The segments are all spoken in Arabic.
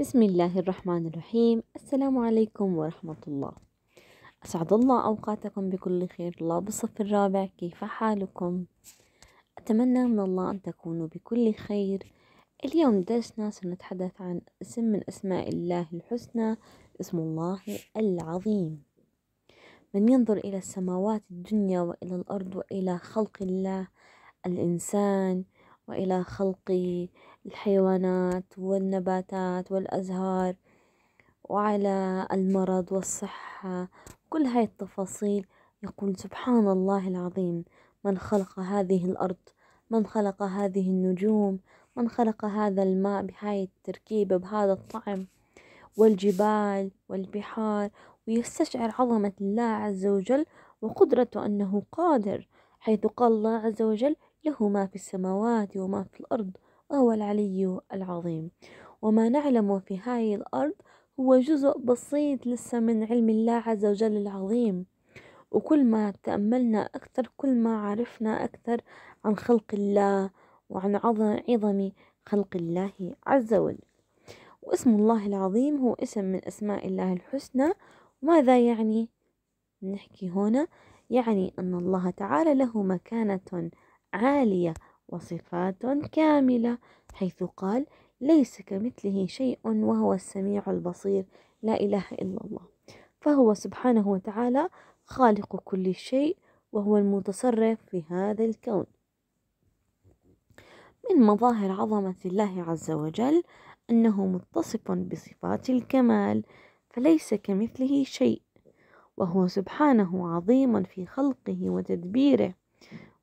بسم الله الرحمن الرحيم السلام عليكم ورحمة الله أسعد الله أوقاتكم بكل خير الله بالصف الرابع كيف حالكم؟ أتمنى من الله أن تكونوا بكل خير اليوم درسنا سنتحدث عن اسم من أسماء الله الحسنى اسم الله العظيم من ينظر إلى السماوات الدنيا وإلى الأرض وإلى خلق الله الإنسان وإلى خلق الحيوانات والنباتات والأزهار وعلى المرض والصحة كل هاي التفاصيل يقول سبحان الله العظيم من خلق هذه الأرض من خلق هذه النجوم من خلق هذا الماء بهاي التركيبة بهذا الطعم والجبال والبحار ويستشعر عظمة الله عز وجل وقدرته أنه قادر حيث قال الله عز وجل له ما في السماوات وما في الأرض وهو العلي العظيم وما نعلم في هذه الأرض هو جزء بسيط لسه من علم الله عز وجل العظيم وكل ما تأملنا أكثر كل ما عرفنا أكثر عن خلق الله وعن عظم خلق الله عز وجل واسم الله العظيم هو اسم من أسماء الله الحسنى وماذا يعني نحكي هنا يعني أن الله تعالى له مكانة عالية وصفات كاملة حيث قال ليس كمثله شيء وهو السميع البصير لا إله إلا الله فهو سبحانه وتعالى خالق كل شيء وهو المتصرف في هذا الكون من مظاهر عظمة الله عز وجل أنه متصف بصفات الكمال فليس كمثله شيء وهو سبحانه عظيم في خلقه وتدبيره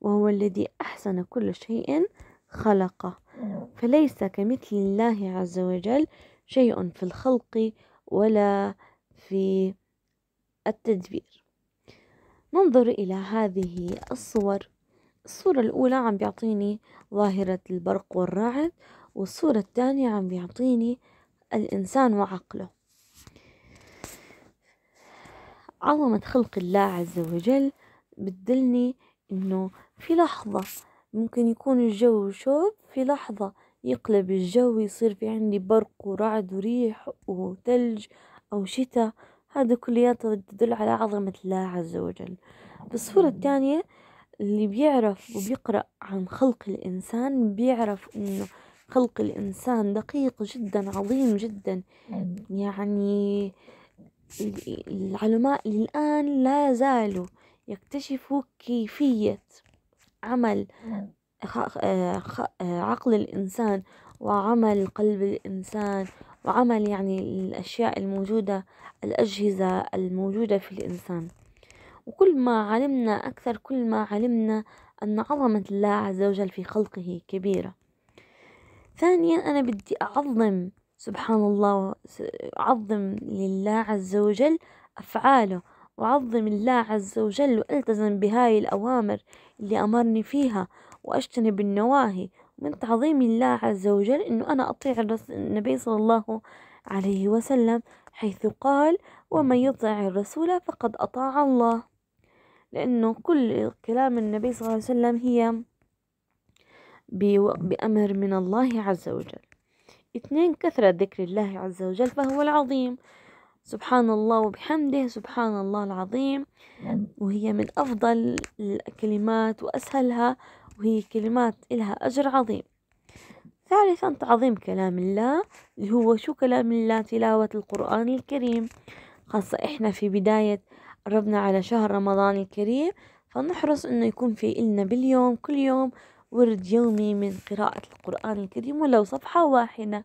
وهو الذي أحسن كل شيء خلقه فليس كمثل الله عز وجل شيء في الخلق ولا في التدبير ننظر إلى هذه الصور الصورة الأولى عم بيعطيني ظاهرة البرق والرعد والصورة الثانية عم بيعطيني الإنسان وعقله عظمة خلق الله عز وجل بتدلني انه في لحظة ممكن يكون الجو شوب في لحظة يقلب الجو يصير في عندي برق ورعد وريح وثلج او شتا هذا كلياته تدل على عظمة الله عز وجل بالصورة الثانية اللي بيعرف وبيقرأ عن خلق الانسان بيعرف انه خلق الانسان دقيق جدا عظيم جدا يعني العلماء للان لا زالوا يكتشفوا كيفية عمل نعم. عقل الإنسان وعمل قلب الإنسان وعمل يعني الأشياء الموجودة الأجهزة الموجودة في الإنسان وكل ما علمنا أكثر كل ما علمنا أن عظمة الله عز وجل في خلقه كبيرة ثانيا أنا بدي أعظم سبحان الله أعظم لله عز وجل أفعاله وعظم الله عز وجل وألتزم بهاي الأوامر اللي أمرني فيها وأجتنب النواهي من تعظيم الله عز وجل أنه أنا أطيع النبي صلى الله عليه وسلم حيث قال ومن يطع الرسول فقد أطاع الله لأنه كل كلام النبي صلى الله عليه وسلم هي بأمر من الله عز وجل اثنين كثرة ذكر الله عز وجل فهو العظيم سبحان الله وبحمده سبحان الله العظيم نعم. وهي من أفضل الكلمات وأسهلها وهي كلمات إلها أجر عظيم ثالثا تعظيم كلام الله اللي هو شو كلام الله تلاوة القرآن الكريم خاصة إحنا في بداية ربنا على شهر رمضان الكريم فنحرص إنه يكون في إلنا باليوم كل يوم ورد يومي من قراءة القرآن الكريم ولو صفحة واحدة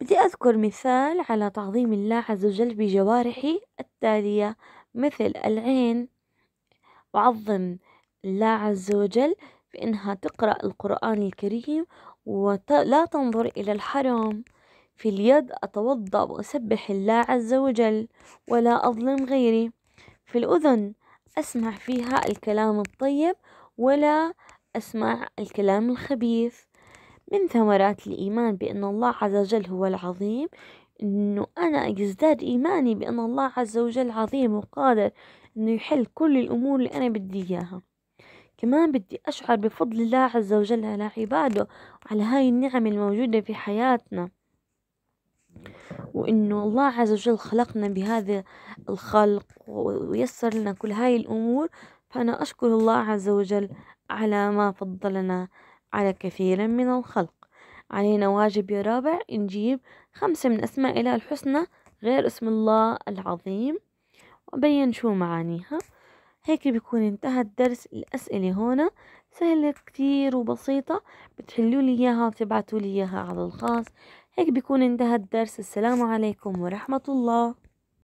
بدي أذكر مثال على تعظيم الله عز وجل بجوارحي التالية مثل العين وعظم الله عز وجل بأنها تقرأ القرآن الكريم ولا تنظر إلى الحرام في اليد أتوضأ وأسبح الله عز وجل ولا أظلم غيري في الأذن أسمع فيها الكلام الطيب ولا أسمع الكلام الخبيث من ثمرات الإيمان بأن الله عز وجل هو العظيم أنه أنا يزداد إيماني بأن الله عز وجل عظيم وقادر أنه يحل كل الأمور اللي أنا بدي إياها كمان بدي أشعر بفضل الله عز وجل على عباده وعلى هاي النعم الموجودة في حياتنا وإنه الله عز وجل خلقنا بهذا الخلق ويسر لنا كل هاي الأمور فأنا أشكر الله عز وجل على ما فضلنا على كثير من الخلق علينا واجب يا رابع نجيب خمسة من أسماء إله الحسنى غير اسم الله العظيم وبين شو معانيها هيك بيكون انتهى الدرس الأسئلة هنا سهلة كتير وبسيطة بتحلوا لي إياها وتبعتوا لي إياها على الخاص هيك بيكون انتهى الدرس السلام عليكم ورحمة الله